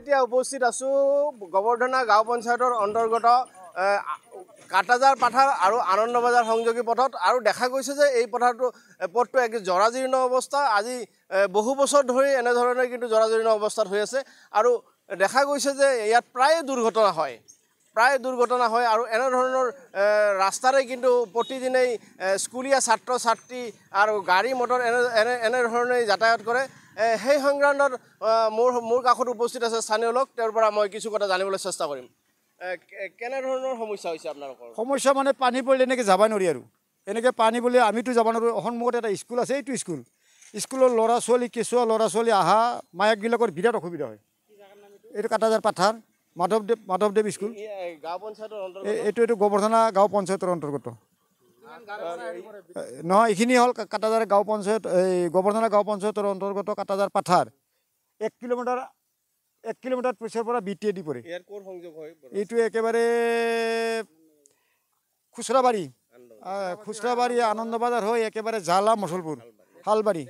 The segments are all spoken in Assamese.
এতিয়া উপস্থিত আছোঁ গোবৰ্ধনা গাঁও পঞ্চায়তৰ অন্তৰ্গত কাটাজাৰ পাথাৰ আৰু আনন্দ বজাৰ সংযোগী পথত আৰু দেখা গৈছে যে এই পথাৰটো পথটো এক জৰাজীৰ্ণ অৱস্থা আজি বহু বছৰ ধৰি এনেধৰণে কিন্তু জৰাজীৰ্ণ অৱস্থাত হৈ আছে আৰু দেখা গৈছে যে ইয়াত প্ৰায় দুৰ্ঘটনা হয় প্ৰায় দুৰ্ঘটনা হয় আৰু এনেধৰণৰ ৰাস্তাৰে কিন্তু প্ৰতিদিনেই স্কুলীয়া ছাত্ৰ ছাত্ৰী আৰু গাড়ী মটৰ এনে এনে এনেধৰণেই যাতায়াত কৰে সেই সংক্ৰান্তত মোৰ মোৰ কাষত উপস্থিত আছে স্থানীয় লোক তেওঁৰ পৰা মই কিছু কথা জানিবলৈ চেষ্টা কৰিম কেনেধৰণৰ সমস্যা হৈছে আপোনালোকৰ সমস্যা মানে পানী পৰিলে এনেকৈ যাব নোৱাৰি আৰু এনেকৈ পানী বুলি আমিতো যাব নোৱাৰোঁ সন্মুখত এটা স্কুল আছে এইটো স্কুল স্কুলৰ ল'ৰা ছোৱালী কেঁচুৱা ল'ৰা ছোৱালী অহা মায়েকবিলাকৰ বিৰাট অসুবিধা হয় এইটো কাটাজাৰ পাথাৰ মাধৱদেৱ মাধৱদেৱ স্কুল গাঁও পঞ্চায়তৰ এইটো এইটো গোবৰ্ধনা গাঁও পঞ্চায়তৰ অন্তৰ্গত নহয় এইখিনি হ'ল কাটাজাৰ গাঁও পঞ্চায়ত এই গোবৰ্ধনা গাঁও পঞ্চায়তৰ অন্তৰ্গত কাটাজাৰ পাথাৰ এক কিলোমিটাৰ এক কিলোমিটাৰ পিছৰ পৰা বি টি এ দি পৰে এইটো একেবাৰে খুচৰাবাৰী খুচৰাবাৰী আনন্দ বাজাৰ হৈ একেবাৰে জালা মচলপুৰ শালবাৰী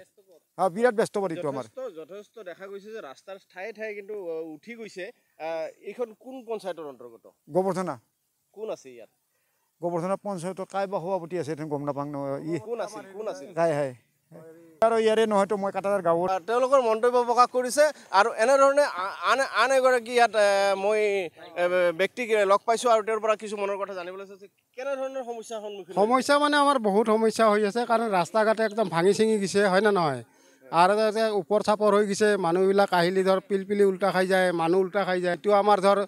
অঁ বিৰাট ব্যস্তবাৰীটো আমাৰ যথেষ্ট দেখা গৈছে যে ৰাস্তাৰ ঠায়ে ঠায়ে কিন্তু উঠি গৈছে এইখন কোন পঞ্চায়তৰ অন্তৰ্গত গোবৰ্ধনা কোন আছে ইয়াত গোবৰ্ধনা পঞ্চায়তত কাইবা সভাপতি আছে গম নাপাওঁ আৰু ইয়াৰে নহয়তো মই কাটাৰ গাঁৱৰ তেওঁলোকৰ মন্তব্য প্ৰকাশ কৰিছে আৰু এনেধৰণে আন আন এগৰাকী ইয়াত মই ব্যক্তি লগ পাইছোঁ আৰু তেওঁৰ পৰা কিছু মনৰ কথা জানিবলৈ চাইছোঁ কেনেধৰণৰ সমস্যাৰ সন্মুখীন সমস্যা মানে আমাৰ বহুত সমস্যা হৈ আছে কাৰণ ৰাস্তা ঘাটে একদম ভাঙি ছিঙি গৈছে হয়নে নহয় আৰু তাতে ওপৰ চাপৰ হৈ গৈছে মানুহবিলাক আহিলে ধৰ পিলপিলি উল্টা খাই যায় মানুহ উল্টা খাই যায় এইটো আমাৰ ধৰ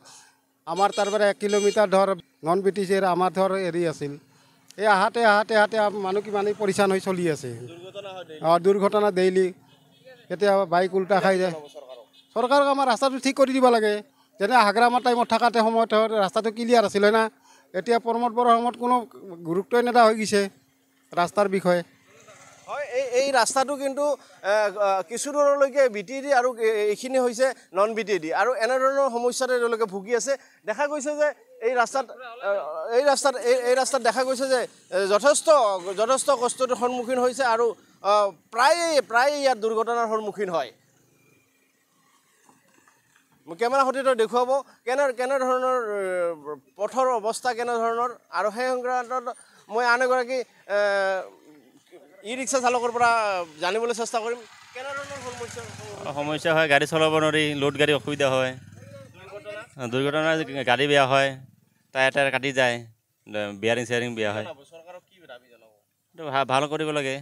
আমাৰ তাৰপৰা এক কিলোমিটাৰ ধৰ নন ব্ৰিটিছৰ আমাৰ ধৰ হেৰি আছিল এই আহাতে আহাতে আহাতে মানুহ কিমানেই পৰিচান হৈ চলি আছে অঁ দুৰ্ঘটনা ডেইলি এতিয়া বাইক ওলোটা খাই যায় চৰকাৰক আমাৰ ৰাস্তাটো ঠিক কৰি দিব লাগে যেনে আগ্ৰামৰ টাইমত থকাতে সময়ত ৰাস্তাটো ক্লিয়াৰ আছিল হয় না এতিয়া প্ৰমোদ বৰাৰ সময়ত কোনো গুৰুত্বই নেদা হৈ গৈছে ৰাস্তাৰ বিষয়ে হয় এই এই ৰাস্তাটো কিন্তু কিছু দূৰলৈকে বি টি ডি আৰু এইখিনি হৈছে নন বি টি ডি আৰু এনেধৰণৰ সমস্যাতে তেওঁলোকে ভুগি আছে দেখা গৈছে যে এই ৰাস্তাত এই ৰাস্তাত এই এই ৰাস্তাত দেখা গৈছে যে যথেষ্ট যথেষ্ট কষ্টৰ সন্মুখীন হৈছে আৰু প্ৰায়েই প্ৰায়ে ইয়াত দুৰ্ঘটনাৰ সন্মুখীন হয় কেমেৰা সতীতে দেখুৱাব কেনে কেনেধৰণৰ পথৰ অৱস্থা কেনেধৰণৰ আৰু সেই সংক্ৰান্তত মই আন এগৰাকী ই ৰিক্সা চালকৰ পৰা জানিবলৈ চেষ্টা কৰিম সমস্যা হয় গাড়ী চলাব নোৱাৰি লোড গাড়ী অসুবিধা হয় দুৰ্ঘটনা গাড়ী বেয়া হয় টায়াৰ টায়াৰ কাটি যায় বিয়াৰিং চিয়াৰিং বেয়া হয় ভাল কৰিব লাগে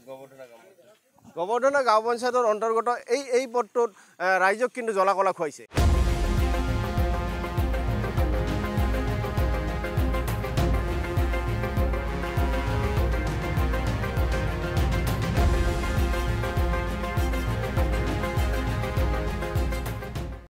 সোনকালে গোবর্ধনা গাঁও পঞ্চায়েতের অন্তর্গত এই এই পথটোত রাইজক কিন্তু জ্বলা কলা খুঁজছে